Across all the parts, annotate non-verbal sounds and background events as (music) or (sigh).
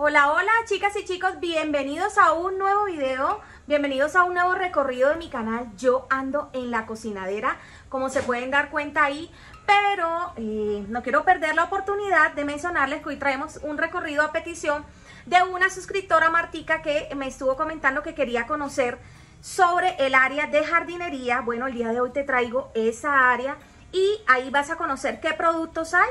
Hola, hola chicas y chicos, bienvenidos a un nuevo video, bienvenidos a un nuevo recorrido de mi canal Yo ando en la cocinadera, como se pueden dar cuenta ahí Pero eh, no quiero perder la oportunidad de mencionarles que hoy traemos un recorrido a petición de una suscriptora Martica que me estuvo comentando que quería conocer sobre el área de jardinería Bueno, el día de hoy te traigo esa área y ahí vas a conocer qué productos hay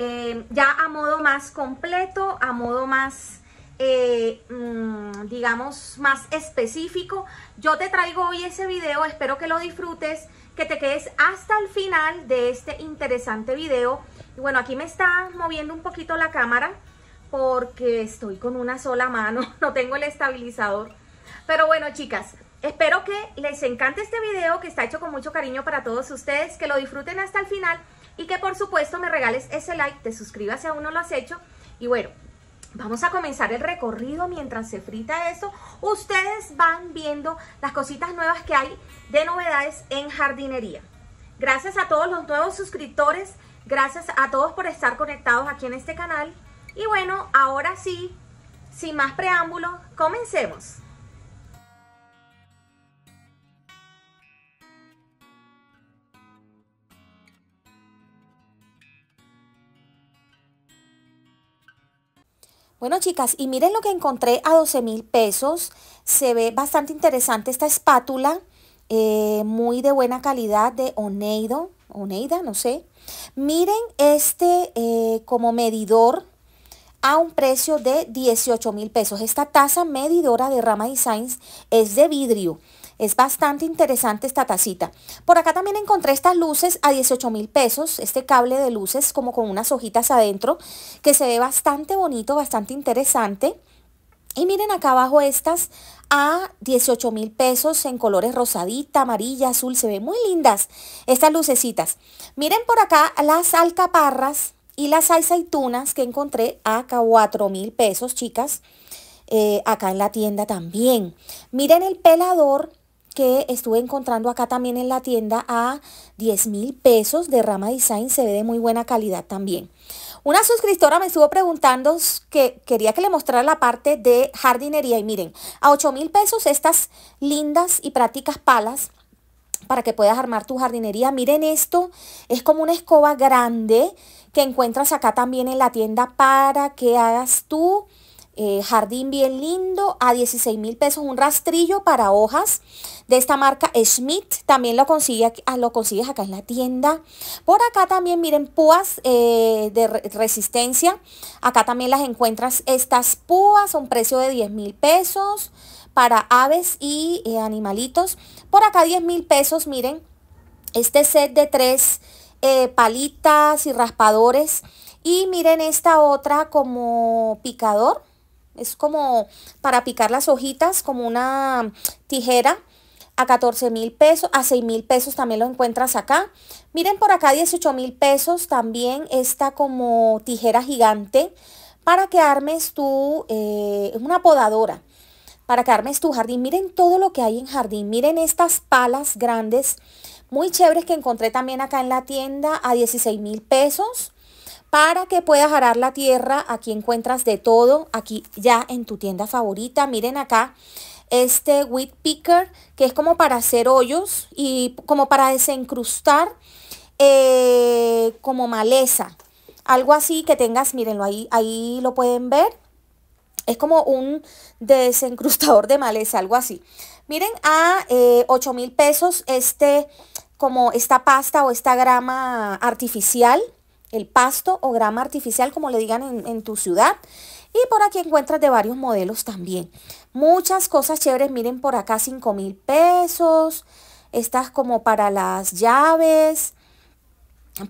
eh, ya a modo más completo, a modo más, eh, mm, digamos, más específico. Yo te traigo hoy ese video, espero que lo disfrutes, que te quedes hasta el final de este interesante video. Y bueno, aquí me está moviendo un poquito la cámara porque estoy con una sola mano, (laughs) no tengo el estabilizador. Pero bueno, chicas, espero que les encante este video que está hecho con mucho cariño para todos ustedes, que lo disfruten hasta el final y que por supuesto me regales ese like, te suscribas si aún no lo has hecho y bueno, Vamos a comenzar el recorrido mientras se frita esto. Ustedes van viendo las cositas nuevas que hay de novedades en jardinería. Gracias a todos los nuevos suscriptores. Gracias a todos por estar conectados aquí en este canal. Y bueno, ahora sí, sin más preámbulos, comencemos. Bueno, chicas, y miren lo que encontré a 12 mil pesos. Se ve bastante interesante esta espátula, eh, muy de buena calidad de Oneido, Oneida, no sé. Miren este eh, como medidor a un precio de 18 mil pesos. Esta taza medidora de Rama Designs es de vidrio. Es bastante interesante esta tacita. Por acá también encontré estas luces a 18 mil pesos, este cable de luces como con unas hojitas adentro, que se ve bastante bonito, bastante interesante. Y miren acá abajo estas a 18 mil pesos en colores rosadita, amarilla, azul. Se ven muy lindas estas lucecitas. Miren por acá las alcaparras y las aceitunas que encontré a 4 mil pesos, chicas. Eh, acá en la tienda también. Miren el pelador que estuve encontrando acá también en la tienda a 10 mil pesos de Rama Design. Se ve de muy buena calidad también. Una suscriptora me estuvo preguntando que quería que le mostrara la parte de jardinería. Y miren, a 8 mil pesos estas lindas y prácticas palas para que puedas armar tu jardinería. Miren esto, es como una escoba grande que encuentras acá también en la tienda para que hagas tú, eh, jardín bien lindo a 16 mil pesos, un rastrillo para hojas de esta marca Schmidt, también lo, consigue, ah, lo consigues acá en la tienda. Por acá también miren púas eh, de resistencia, acá también las encuentras estas púas son un precio de 10 mil pesos para aves y eh, animalitos. Por acá 10 mil pesos, miren, este set de tres palitas y raspadores. Y miren esta otra como picador es como para picar las hojitas, como una tijera a 14 mil pesos, a 6 mil pesos también lo encuentras acá. Miren por acá 18 mil pesos también está como tijera gigante para que armes tu, eh, una podadora, para que armes tu jardín. Miren todo lo que hay en jardín, miren estas palas grandes muy chéveres que encontré también acá en la tienda a 16 mil pesos para que puedas arar la tierra. Aquí encuentras de todo, aquí ya en tu tienda favorita. Miren acá este wheat picker que es como para hacer hoyos y como para desencrustar eh, como maleza. Algo así que tengas, mírenlo ahí, ahí lo pueden ver. Es como un desencrustador de maleza, algo así. Miren, a 8 eh, mil pesos este, como esta pasta o esta grama artificial, el pasto o grama artificial, como le digan en, en tu ciudad. Y por aquí encuentras de varios modelos también. Muchas cosas chéveres. Miren por acá 5 mil pesos. Estas como para las llaves.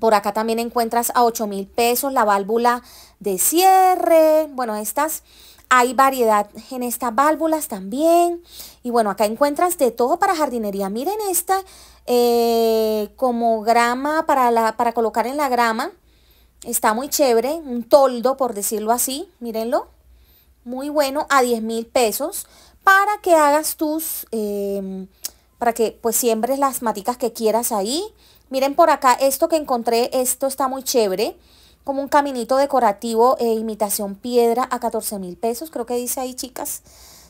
Por acá también encuentras a 8 mil pesos la válvula de cierre. Bueno, estas hay variedad en estas válvulas también. Y bueno, acá encuentras de todo para jardinería. Miren esta eh, como grama para, la, para colocar en la grama. Está muy chévere, un toldo por decirlo así, mírenlo. Muy bueno, a 10 mil pesos para que hagas tus, em, para que pues siembres las maticas que quieras ahí. Miren por acá esto que encontré, esto está muy chévere como un caminito decorativo, e imitación piedra a 14 mil pesos, creo que dice ahí, chicas.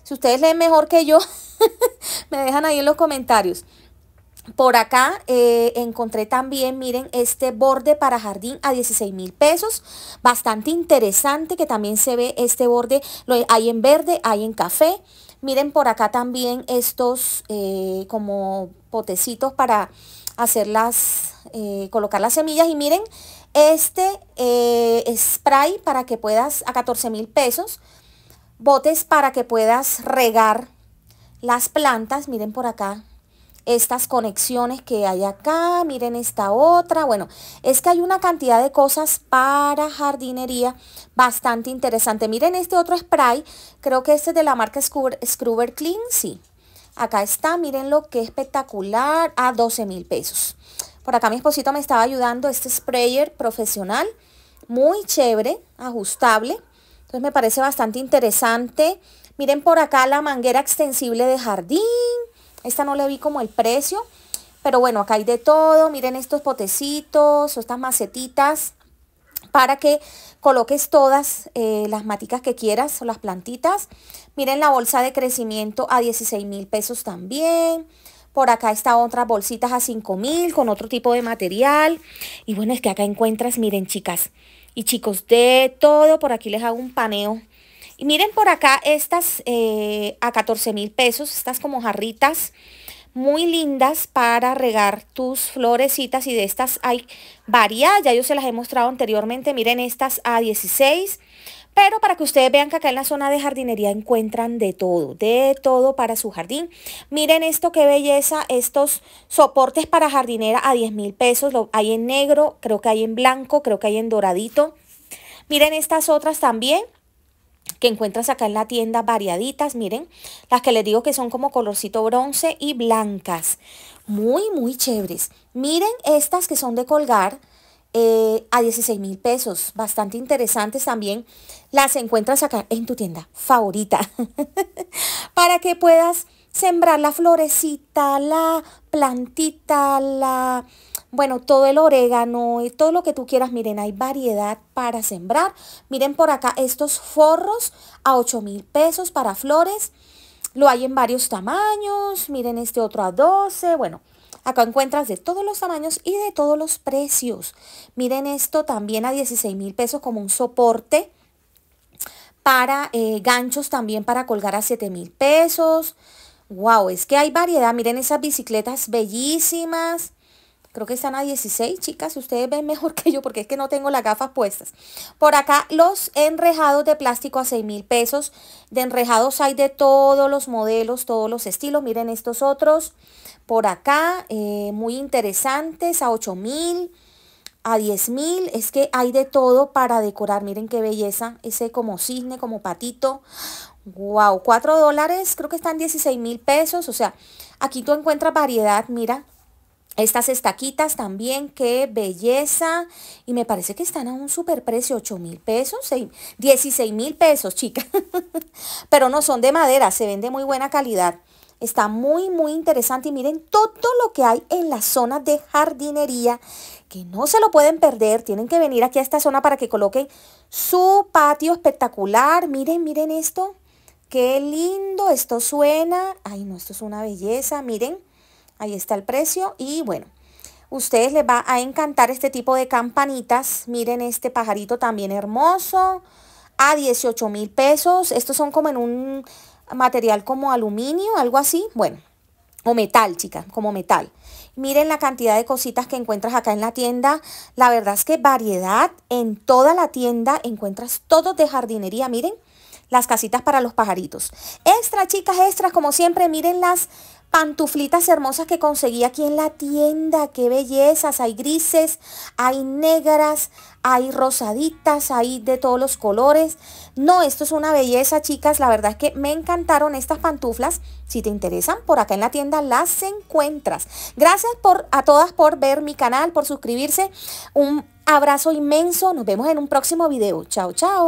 Si ustedes leen mejor que yo, (laughs) me dejan ahí en los comentarios. Por acá eh, encontré también, miren, este borde para jardín a 16 mil pesos. Bastante interesante que también se ve este borde. hay en verde, hay en café. Miren por acá también estos eh, como potecitos para hacerlas, eh, colocar las semillas. Y miren, este eh, spray para que puedas, a 14 mil pesos. Botes para que puedas regar las plantas. Miren por acá estas conexiones que hay acá, miren esta otra, bueno, es que hay una cantidad de cosas para jardinería bastante interesante. Miren este otro spray, creo que este es de la marca Scrubber, Scrubber Clean, sí. Acá está, miren lo que espectacular, a 12 mil pesos. Por acá mi esposito me estaba ayudando, este sprayer profesional, muy chévere, ajustable. Entonces me parece bastante interesante. Miren por acá la manguera extensible de jardín. Esta no le vi como el precio. Pero bueno, acá hay de todo. Miren estos potecitos o estas macetitas para que coloques todas eh, las maticas que quieras o las plantitas. Miren la bolsa de crecimiento a 16 mil pesos también. Por acá está otra bolsitas a 5 mil con otro tipo de material. Y bueno, es que acá encuentras, miren chicas y chicos, de todo. Por aquí les hago un paneo. Y miren por acá estas eh, a 14 mil pesos, estas como jarritas muy lindas para regar tus florecitas y de estas hay varias, ya yo se las he mostrado anteriormente, miren estas a 16, pero para que ustedes vean que acá en la zona de jardinería encuentran de todo, de todo para su jardín. Miren esto, qué belleza, estos soportes para jardinera a 10 mil pesos. Lo, hay en negro, creo que hay en blanco, creo que hay en doradito. Miren estas otras también que encuentras acá en la tienda variaditas, miren, las que les digo que son como colorcito bronce y blancas, muy muy chéveres. Miren estas que son de colgar, eh, a 16 mil pesos. Bastante interesantes también. Las encuentras acá en tu tienda favorita. (laughs) Para que puedas sembrar la florecita, la plantita, la... Bueno, todo el orégano y todo lo que tú quieras. Miren, hay variedad para sembrar. Miren por acá estos forros a 8 mil pesos para flores. Lo hay en varios tamaños. Miren este otro a 12. Bueno, Acá encuentras de todos los tamaños y de todos los precios. Miren esto también a 16 mil pesos como un soporte para eh, ganchos también para colgar a 7 mil pesos. Wow, es que hay variedad. Miren esas bicicletas bellísimas. Creo que están a 16, chicas. Ustedes ven mejor que yo porque es que no tengo las gafas puestas. Por acá los enrejados de plástico a 6 mil pesos. De enrejados hay de todos los modelos, todos los estilos. Miren estos otros. Por acá, eh, muy interesantes, a 8 mil, a 10 mil. Es que hay de todo para decorar. Miren qué belleza. Ese como cisne, como patito. Wow, 4 dólares. Creo que están 16 mil pesos. O sea, aquí tú encuentras variedad, mira. Estas estaquitas también, qué belleza. Y me parece que están a un super precio, 8 mil pesos, 16 mil pesos, chicas. (laughs) Pero no son de madera, se ven de muy buena calidad. Está muy, muy interesante y miren todo lo que hay en la zona de jardinería que no se lo pueden perder. Tienen que venir aquí a esta zona para que coloquen su patio espectacular. Miren, miren esto. Qué lindo, esto suena. Ay, no, esto es una belleza. Miren, Ahí está el precio y bueno, ustedes les va a encantar este tipo de campanitas. Miren este pajarito también hermoso. A 18 mil pesos. Estos son como en un material como aluminio, algo así. Bueno, o metal, chicas, como metal. Miren la cantidad de cositas que encuentras acá en la tienda. La verdad es que variedad en toda la tienda. Encuentras todo de jardinería, miren las casitas para los pajaritos. Extra, chicas, extras, como siempre, miren las pantuflitas hermosas que conseguí aquí en la tienda. ¡Qué bellezas! Hay grises, hay negras, hay rosaditas, hay de todos los colores. No, esto es una belleza, chicas. La verdad es que me encantaron estas pantuflas. Si te interesan, por acá en la tienda las encuentras. Gracias por, a todas por ver mi canal, por suscribirse. Un abrazo inmenso. Nos vemos en un próximo video. Chao, chao.